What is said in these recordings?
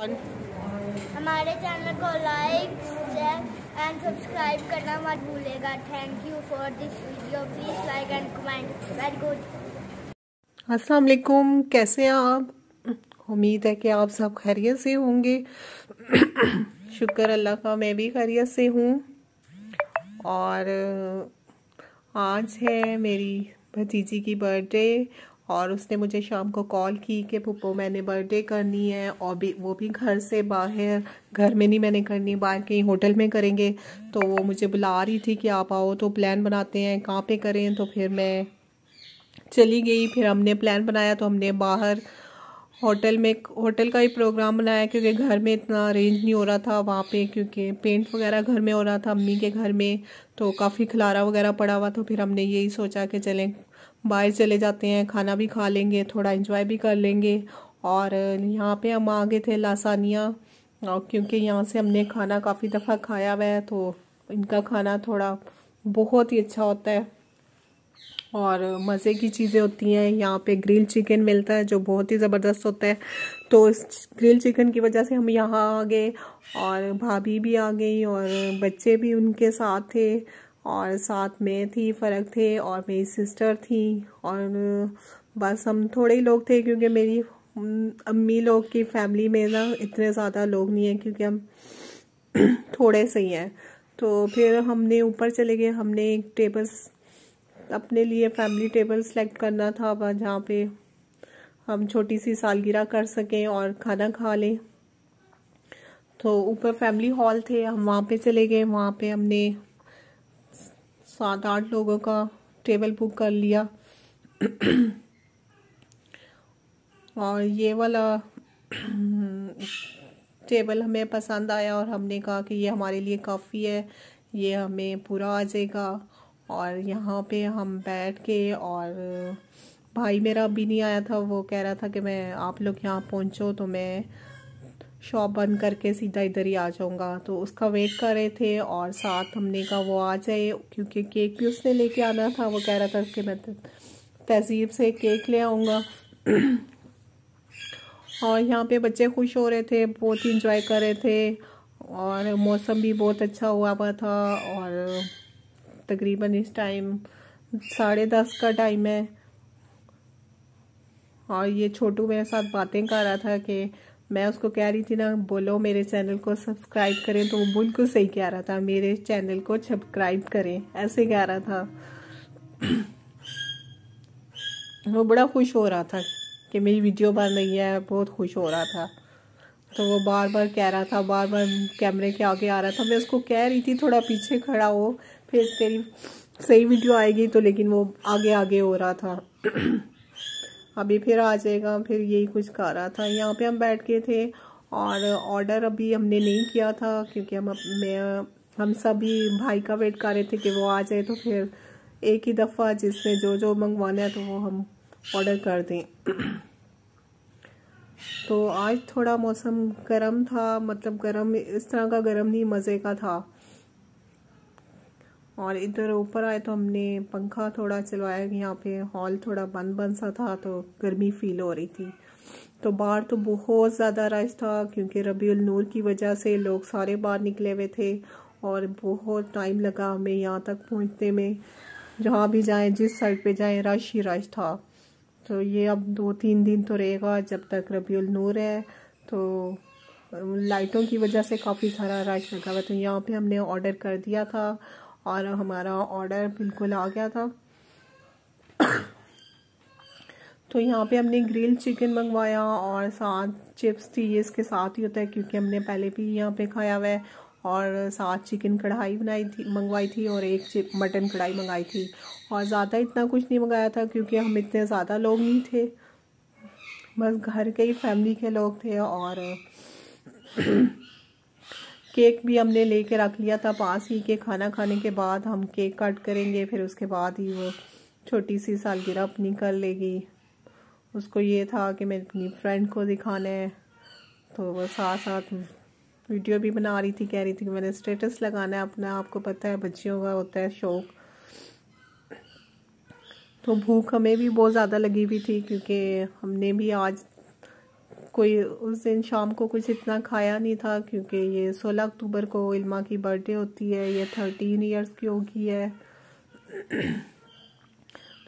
हमारे चैनल को like share and subscribe करना मत भूलेगा thank you for this video please like and comment very good अस्सलाम वालेकुम कैसे हैं आप उम्मीद है कि आप सब खैरियत से होंगे शुक्र अल्लाह का मैं भी खैरियत से हूँ और आज है मेरी भतीजी की बर्थडे और उसने मुझे शाम को कॉल की कि पुप्पो मैंने बर्थडे करनी है और भी वो भी घर से बाहर घर में नहीं मैंने करनी बाहर कहीं होटल में करेंगे तो वो मुझे बुला रही थी कि आप आओ तो प्लान बनाते हैं कहाँ पे करें तो फिर मैं चली गई फिर हमने प्लान बनाया तो हमने बाहर होटल में होटल का ही प्रोग्राम बनाया क्योंकि घर में इतना अरेंज नहीं हो रहा था वहाँ पे क्योंकि पेंट वगैरह घर में हो रहा था अम्मी के घर में तो काफ़ी खिलारा वगैरह पड़ा हुआ तो फिर हमने यही सोचा कि चलें बाहर चले जाते हैं खाना भी खा लेंगे थोड़ा इन्जॉय भी कर लेंगे और यहाँ पे हम आ गए थे लासानिया और क्योंकि यहाँ से हमने खाना काफ़ी दफ़ा खाया हुआ है तो इनका खाना थोड़ा बहुत ही अच्छा होता है और मज़े की चीज़ें होती हैं यहाँ पे ग्रिल चिकन मिलता है जो बहुत ही ज़बरदस्त होता है तो इस ग्रिल चिकन की वजह से हम यहाँ आ गए और भाभी भी आ गई और बच्चे भी उनके साथ थे और साथ में थी फ़र्क थे और मेरी सिस्टर थी और बस हम थोड़े ही लोग थे क्योंकि मेरी अम्मी लोग की फैमिली में ना इतने ज़्यादा लोग नहीं हैं क्योंकि हम थोड़े से ही हैं तो फिर हमने ऊपर चले गए हमने एक टेबल अपने लिए फैमिली टेबल सेलेक्ट करना था जहाँ पे हम छोटी सी सालगिरह कर सकें और खाना खा लें तो ऊपर फैमिली हॉल थे हम वहाँ पे चले गए वहाँ पे हमने सात आठ लोगों का टेबल बुक कर लिया और ये वाला टेबल हमें पसंद आया और हमने कहा कि ये हमारे लिए काफ़ी है ये हमें पूरा आ जाएगा और यहाँ पे हम बैठ के और भाई मेरा अभी नहीं आया था वो कह रहा था कि मैं आप लोग यहाँ पहुँचो तो मैं शॉप बंद करके सीधा इधर ही आ जाऊँगा तो उसका वेट कर रहे थे और साथ हमने कहा वो आ जाए क्योंकि केक भी उसने लेके आना था वो कह रहा था कि मैं तहजीब से केक ले आऊंगा और यहाँ पे बच्चे खुश हो रहे थे बहुत ही इंजॉय कर रहे थे और मौसम भी बहुत अच्छा हुआ हुआ था और तकरीबन इस टाइम साढ़े दस का टाइम है और ये छोटू मेरे साथ बातें कर रहा था कि मैं उसको कह रही थी ना बोलो मेरे चैनल को सब्सक्राइब करें तो वो बिल्कुल सही कह रहा था मेरे चैनल को सब्सक्राइब करें ऐसे कह रहा था वो बड़ा खुश हो रहा था कि मेरी वीडियो बन रही है बहुत खुश हो रहा था तो वो बार बार कह रहा था बार बार कैमरे के आगे आ रहा था मैं उसको कह रही थी थोड़ा पीछे खड़ा हो फिर तेरी सही वीडियो आएगी तो लेकिन वो आगे आगे हो रहा था अभी फिर आ जाएगा फिर यही कुछ खा रहा था यहाँ पे हम बैठ गए थे और ऑर्डर अभी हमने नहीं किया था क्योंकि हम मैं हम सभी भाई का वेट कर रहे थे कि वो आ जाए तो फिर एक ही दफ़ा जिसने जो जो मंगवाना है तो वो हम ऑर्डर कर दें तो आज थोड़ा मौसम गर्म था मतलब गर्म इस तरह का गर्म नहीं मज़े का था और इधर ऊपर आए तो हमने पंखा थोड़ा चलवाया यहाँ पे हॉल थोड़ा बंद बंद सा था तो गर्मी फील हो रही थी तो बाहर तो बहुत ज़्यादा रश था क्योंकि रबी नूर की वजह से लोग सारे बाहर निकले हुए थे और बहुत टाइम लगा हमें यहाँ तक पहुँचने में जहाँ भी जाएँ जिस साइड पे जाएँ रश ही रश था तो ये अब दो तीन दिन तो रहेगा जब तक रबी नूर है तो लाइटों की वजह से काफ़ी सारा रश लगा हुआ तो यहाँ पे हमने ऑर्डर कर दिया था और हमारा ऑर्डर बिल्कुल आ गया था तो यहाँ पे हमने ग्रिल चिकन मंगवाया और साथ चिप्स थी ये इसके साथ ही होता है क्योंकि हमने पहले भी यहाँ पे खाया हुआ है और साथ चिकन कढ़ाई बनाई थी मंगवाई थी और एक चिप मटन कढ़ाई मंगाई थी और ज़्यादा इतना कुछ नहीं मंगाया था क्योंकि हम इतने ज़्यादा लोग नहीं थे बस घर के ही फैमिली के लोग थे और केक भी हमने ले कर रख लिया था पास ही के खाना खाने के बाद हम केक कट करेंगे फिर उसके बाद ही वो छोटी सी सालगिरह अपनी कर लेगी उसको ये था कि मैं अपनी फ्रेंड को दिखाना है तो वो साथ साथ वीडियो भी बना रही थी कह रही थी कि मैंने स्टेटस लगाना है अपना आपको पता है बच्चियों का होता है शौक़ तो भूख हमें भी बहुत ज़्यादा लगी हुई थी क्योंकि हमने भी आज कोई उस दिन शाम को कुछ इतना खाया नहीं था क्योंकि ये 16 अक्टूबर को इल्मा की बर्थडे होती है ये थर्टीन ईयर्स की होगी है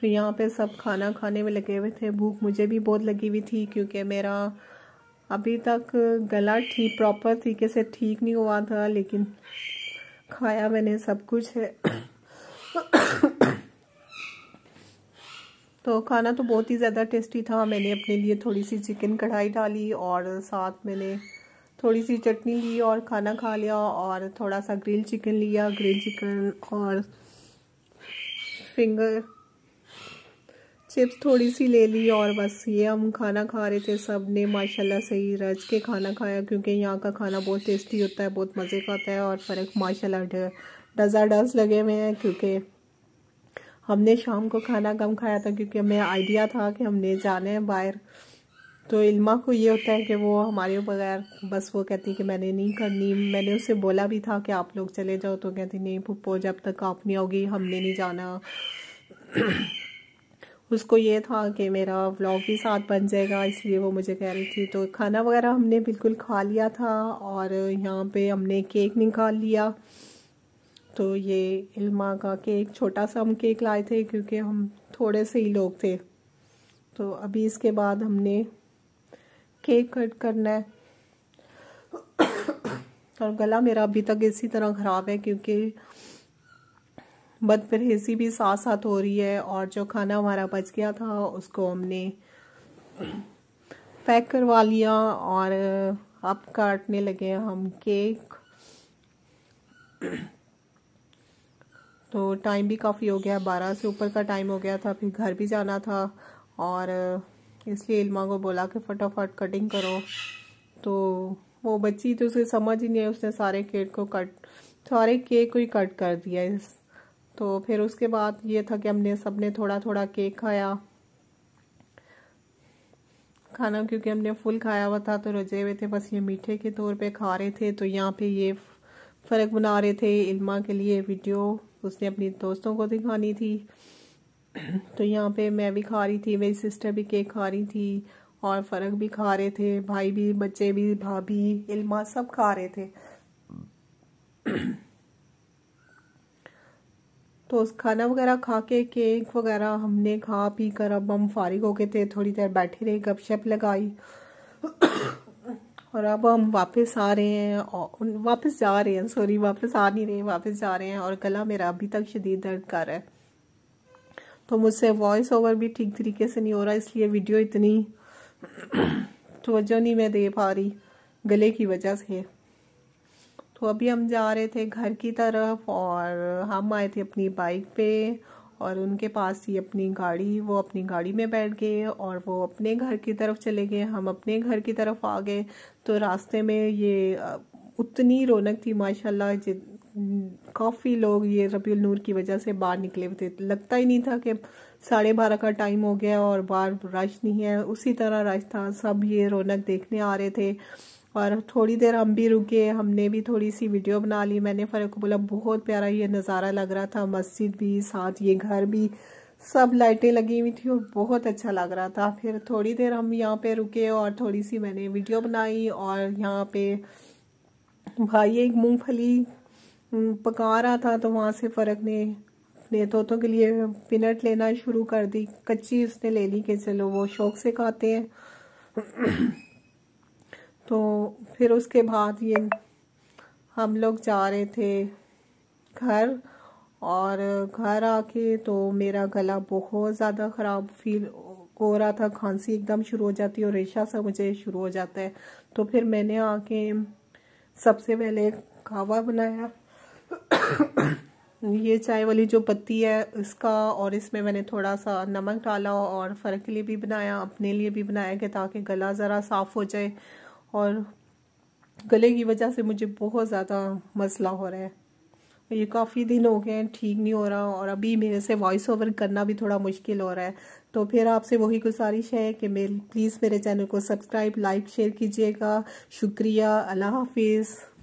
तो यहाँ पे सब खाना खाने में लगे हुए थे भूख मुझे भी बहुत लगी हुई थी क्योंकि मेरा अभी तक गला ठीक प्रॉपर तरीके से ठीक नहीं हुआ था लेकिन खाया मैंने सब कुछ है तो खाना तो बहुत ही ज़्यादा टेस्टी था मैंने अपने लिए थोड़ी सी चिकन कढ़ाई डाली और साथ मैंने थोड़ी सी चटनी ली और खाना खा लिया और थोड़ा सा ग्रिल चिकन लिया ग्रिल चिकन और फिंगर चिप्स थोड़ी सी ले ली और बस ये हम खाना खा रहे थे सब ने माशाल्लाह से ही रज के खाना खाया क्योंकि यहाँ का खाना बहुत टेस्टी होता है बहुत मज़े का होता है और फ़र्क माशाल्लाह डजा डज लगे हुए हैं क्योंकि हमने शाम को खाना कम खाया था क्योंकि हमें आइडिया था कि हमने जाना है बाहर तो इल्मा को ये होता है कि वो हमारे बगैर बस वो कहती कि मैंने नहीं करनी मैंने उसे बोला भी था कि आप लोग चले जाओ तो कहती नहीं पुप्पो जब तक आप नहीं आओगी हमने नहीं जाना उसको ये था कि मेरा व्लॉग भी साथ बन जाएगा इसलिए वो मुझे कह रही थी तो खाना वगैरह हमने बिल्कुल खा लिया था और यहाँ पे हमने केक निकाल लिया तो ये इल्मा का केक छोटा सा हम केक लाए थे क्योंकि हम थोड़े से ही लोग थे तो अभी इसके बाद हमने केक कट करना है और गला मेरा अभी तक इसी तरह ख़राब है क्योंकि बदपरहेजी भी साथ साथ हो रही है और जो खाना हमारा बच गया था उसको हमने पैक करवा लिया और अब काटने लगे हम केक तो टाइम भी काफ़ी हो गया बारह से ऊपर का टाइम हो गया था फिर घर भी जाना था और इसलिए इल्मा को बोला कि फटाफट कटिंग करो तो वो बच्ची तो उसे समझ ही नहीं है उसने सारे केक को कट सारे केक को ही कट कर दिया इस तो फिर उसके बाद ये था कि हमने सब ने थोड़ा थोड़ा केक खाया खाना क्योंकि हमने फुल खाया हुआ था तो रजे हुए थे बस ये मीठे के तौर पे खा रहे थे तो यहाँ पे ये फ़र्क बना रहे थे इल्मा के लिए वीडियो उसने अपनी दोस्तों को दिखानी थी तो यहाँ पे मैं भी खा रही थी मेरी सिस्टर भी केक खा रही थी और फ़र्क भी खा रहे थे भाई भी बच्चे भी भाभी इल्मा सब खा रहे थे तो उस खाना वगैरह खा के केक वगैरह हमने खा पी कर अब हम फारिग हो गए थे थोड़ी देर बैठे रहे गपशप लगाई और अब हम वापस आ रहे हैं और वापस जा रहे हैं सॉरी वापस आ नहीं रहे वापस जा रहे हैं और गला मेरा अभी तक शदीद दर्द कर रहा है तो मुझसे वॉइस ओवर भी ठीक तरीके से नहीं हो रहा इसलिए वीडियो इतनी तोज्जो नहीं मैं दे पा रही गले की वजह से तो अभी हम जा रहे थे घर की तरफ और हम आए थे अपनी बाइक पे और उनके पास ही अपनी गाड़ी वो अपनी गाड़ी में बैठ गए और वो अपने घर की तरफ चले गए हम अपने घर की तरफ आ गए तो रास्ते में ये उतनी रौनक थी माशाल्लाह काफ़ी लोग ये रबील नूर की वजह से बाहर निकले हुए थे लगता ही नहीं था कि साढ़े बारह का टाइम हो गया और बाहर रश नहीं है उसी तरह रश था सब ये रौनक देखने आ रहे थे और थोड़ी देर हम भी रुके हमने भी थोड़ी सी वीडियो बना ली मैंने फ़र्क को बोला बहुत प्यारा ये नज़ारा लग रहा था मस्जिद भी साथ ये घर भी सब लाइटें लगी हुई थी और बहुत अच्छा लग रहा था फिर थोड़ी देर हम यहाँ पे रुके और थोड़ी सी मैंने वीडियो बनाई और यहाँ पे भाई एक मूँगफली पका रहा था तो वहाँ से फ़र्क ने अपने तोतों के लिए पिनट लेना शुरू कर दी कच्ची उसने ले ली कि चलो वो शौक से खाते हैं तो फिर उसके बाद ये हम लोग जा रहे थे घर और घर आके तो मेरा गला बहुत ज़्यादा ख़राब फील हो रहा था खांसी एकदम शुरू हो जाती है और रेशा सा मुझे शुरू हो जाता है तो फिर मैंने आके सबसे पहले कावा बनाया ये चाय वाली जो पत्ती है इसका और इसमें मैंने थोड़ा सा नमक डाला और फ़र्क के लिए भी बनाया अपने लिए भी बनाया कि ताकि गला ज़रा साफ़ हो जाए और गले की वजह से मुझे बहुत ज़्यादा मसला हो रहा है ये काफ़ी दिन हो गए हैं ठीक नहीं हो रहा और अभी मेरे से वॉइस ओवर करना भी थोड़ा मुश्किल हो रहा है तो फिर आपसे वही गुजारिश है कि मेरे प्लीज़ मेरे चैनल को सब्सक्राइब लाइक शेयर कीजिएगा शुक्रिया अल्लाह हाफिज़